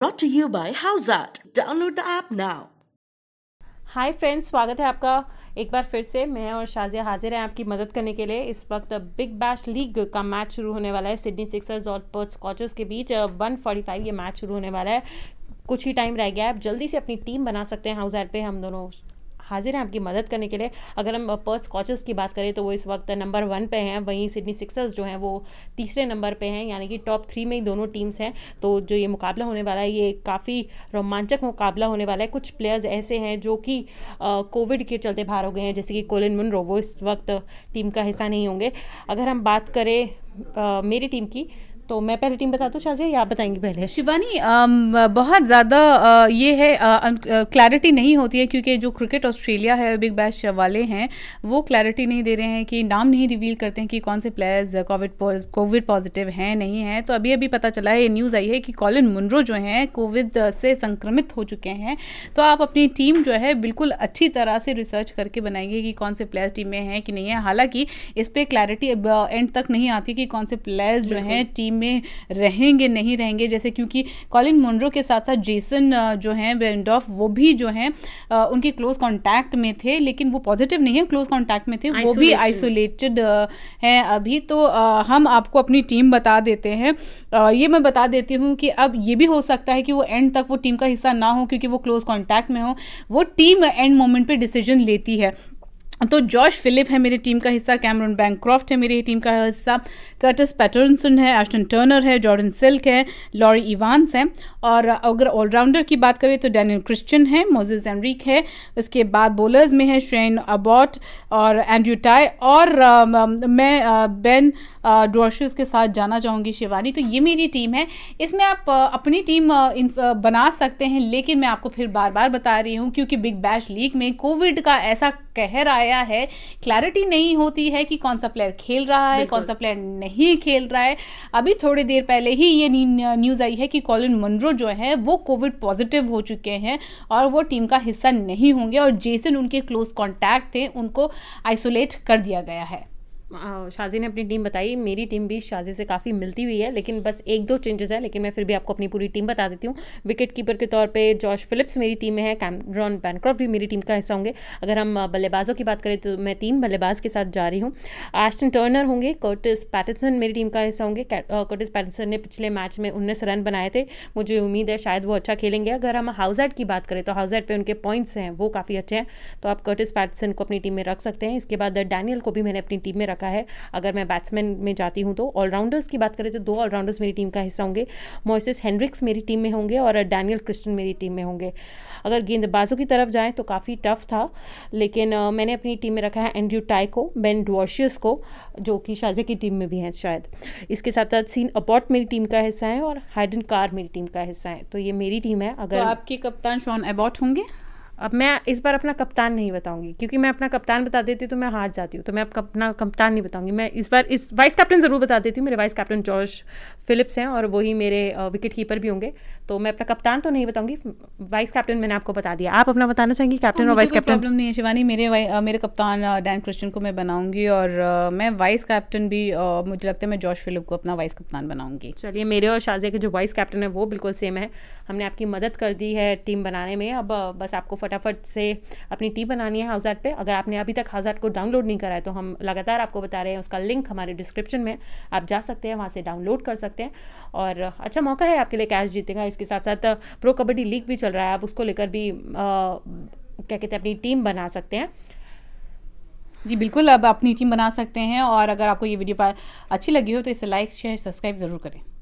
brought to you by That. Download the app now. Hi friends स्वागत है आपका एक बार फिर से मैं और शाजिया हाजिर हैं आपकी मदद करने के लिए इस वक्त बिग बैश लीग का मैच शुरू होने वाला है सिडनी सिक्सर्स और पर्थ स्कॉचर्स के बीच 145 uh, ये मैच शुरू होने वाला है कुछ ही टाइम रह गया है आप जल्दी से अपनी टीम बना सकते हैं हाउस एड पे हम दोनों हाजिर हैं आपकी मदद करने के लिए अगर हम पर्स स्कॉचेस की बात करें तो वो इस वक्त नंबर वन पे हैं वहीं सिडनी सिक्सर्स जो हैं वो तीसरे नंबर पे हैं यानी कि टॉप थ्री में ही दोनों टीम्स हैं तो जो ये मुकाबला होने वाला है ये काफ़ी रोमांचक मुकाबला होने वाला है कुछ प्लेयर्स ऐसे हैं जो कि कोविड के चलते बाहर हो गए हैं जैसे कि कोलिन मुनरो वो इस वक्त टीम का हिस्सा नहीं होंगे अगर हम बात करें आ, मेरी टीम की तो मैं तो पहले टीम बता हूँ शाजिया आप बताएंगी पहले शिवानी बहुत ज़्यादा ये है क्लैरिटी नहीं होती है क्योंकि जो क्रिकेट ऑस्ट्रेलिया है बिग बैश वाले हैं वो क्लैरिटी नहीं दे रहे हैं कि नाम नहीं रिवील करते हैं कि कौन से प्लेयर्स कोविड कोविड पॉजिटिव हैं नहीं हैं तो अभी अभी पता चला है ये न्यूज़ आई है कि कॉलिन मुनरो जो हैं कोविड से संक्रमित हो चुके हैं तो आप अपनी टीम जो है बिल्कुल अच्छी तरह से रिसर्च करके बनाएंगे कि कौन से प्लेयर्स टीम में हैं कि नहीं है हालांकि इस पर क्लैरिटी एंड तक नहीं आती कि कौन से प्लेयर्स जो हैं टीम में रहेंगे नहीं रहेंगे जैसे क्योंकि कॉलिन मुंड्रो के साथ साथ जेसन जो हैं वेंडॉफ वो भी जो हैं उनके क्लोज कॉन्टैक्ट में थे लेकिन वो पॉजिटिव नहीं है क्लोज कॉन्टैक्ट में थे वो भी आइसोलेटेड हैं अभी तो हम आपको अपनी टीम बता देते हैं ये मैं बता देती हूँ कि अब ये भी हो सकता है कि वो एंड तक वो टीम का हिस्सा ना हो क्योंकि वो क्लोज कॉन्टैक्ट में हो वो टीम एंड मोमेंट पर डिसीजन लेती है तो जॉर्ज फिलिप है मेरी टीम का हिस्सा कैमरन बैंक्रॉफ्ट है मेरी टीम का हिस्सा कर्टिस पैटर्नसन है एस्टन टर्नर है जॉर्डन सिल्क है लॉरी इवानस है और अगर ऑलराउंडर की बात करें तो डैनियल क्रिश्चियन है मोजिस एनरिक है उसके बाद बॉलर्स में है श्रेन अबॉट और एंड्रू टाई और आ, मैं आ, बेन डोरशस के साथ जाना चाहूँगी शिवानी तो ये मेरी टीम है इसमें आप अपनी टीम बना सकते हैं लेकिन मैं आपको फिर बार बार बता रही हूँ क्योंकि बिग बैश लीग में कोविड का ऐसा कहर आया आया है क्लैरिटी नहीं होती है कि कौन सा प्लेयर खेल रहा है कौन सा प्लेयर नहीं खेल रहा है अभी थोड़ी देर पहले ही ये न्यूज़ आई है कि कॉलिन मनरो जो है वो कोविड पॉजिटिव हो चुके हैं और वो टीम का हिस्सा नहीं होंगे और जेसन उनके क्लोज कॉन्टैक्ट थे उनको आइसोलेट कर दिया गया है शाजी ने अपनी टीम बताई मेरी टीम भी शाजी से काफ़ी मिलती हुई है लेकिन बस एक दो चेंजेस है लेकिन मैं फिर भी आपको अपनी पूरी टीम बता देती हूँ विकेट कीपर के तौर पे जॉर्ज फिलिप्स मेरी टीम में है कैमरॉन पैनक्रॉफ्ट भी मेरी टीम का हिस्सा होंगे अगर हम बल्लेबाजों की बात करें तो मैं तीन बल्लेबाज के साथ जा रही हूँ आस्टन टर्नर होंगे कर्टिस पैटिसन मेरी टीम का हिस्सा होंगे कर्टिस पैटिसन ने पिछले मैच में उन्नीस रन बनाए थे मुझे उम्मीद है शायद वो अच्छा खेलेंगे अगर हम एड की बात करें तो एड पर उनके पॉइंट्स हैं वो काफ़ी अच्छे हैं तो आप कर्टिस पैटिसन को अपनी टीम में रख सकते हैं इसके बाद डैनियल को भी मैंने अपनी टीम में रखा का है अगर मैं बैट्समैन में जाती हूँ तो ऑलराउंडर्स की बात करें तो दो ऑलराउंडर्स मेरी टीम का हिस्सा होंगे मोइसिस हेनरिक्स मेरी टीम में होंगे और डैनियल क्रिस्टन मेरी टीम में होंगे अगर गेंदबाजों की तरफ जाएँ तो काफ़ी टफ था लेकिन मैंने अपनी टीम में रखा है एंड्रयू टाई को बेन डॉशियस को जो कि शाजे की टीम में भी हैं शायद इसके साथ साथ सीन अपॉट मेरी टीम का हिस्सा है और हाइडन कार मेरी टीम का हिस्सा है तो ये मेरी टीम है अगर तो आपके कप्तान शॉन अबॉट होंगे अब मैं इस बार अपना कप्तान नहीं बताऊंगी क्योंकि मैं अपना कप्तान बता देती हूँ तो मैं हार जाती हूँ तो मैं अपना कप्तान नहीं बताऊंगी मैं इस बार इस वाइस कैप्टन ज़रूर बता देती हूँ मेरे वाइस कैप्टन जॉर्ज फिलिप्स हैं और वही मेरे विकेट कीपर भी होंगे तो मैं अपना कप्तान तो नहीं बताऊंगी वाइस कैप्टन मैंने आपको बता दिया आप अपना बताना चाहेंगी कैप्टन हाँ, और वाइस कैप्टन प्रॉब्लम नहीं है शिवानी मेरे मेरे कप्तान डैन क्रिश्चन को मैं बनाऊंगी और मैं वाइस कैप्टन भी मुझे लगता है मैं जॉर्ज फिलिप को अपना वाइस कप्तान बनाऊंगी चलिए मेरे और शाजिया के जो वाइस कैप्टन है वो बिल्कुल सेम है हमने आपकी मदद कर दी है टीम बनाने में अब बस आपको फटाफट से अपनी टी बनानी है हाउस आर्ट पे अगर आपने अभी तक हाउस आर्ट को डाउनलोड नहीं करा है तो हम लगातार आपको बता रहे हैं उसका लिंक हमारे डिस्क्रिप्शन में आप जा सकते हैं वहाँ से डाउनलोड कर सकते हैं और अच्छा मौका है आपके लिए कैश जीतने का इसके साथ साथ प्रो कबड्डी लीग भी चल रहा है आप उसको लेकर भी क्या कहते हैं अपनी टीम बना सकते हैं जी बिल्कुल अब अपनी टीम बना सकते हैं और अगर आपको ये वीडियो अच्छी लगी हो तो इसे लाइक शेयर सब्सक्राइब ज़रूर करें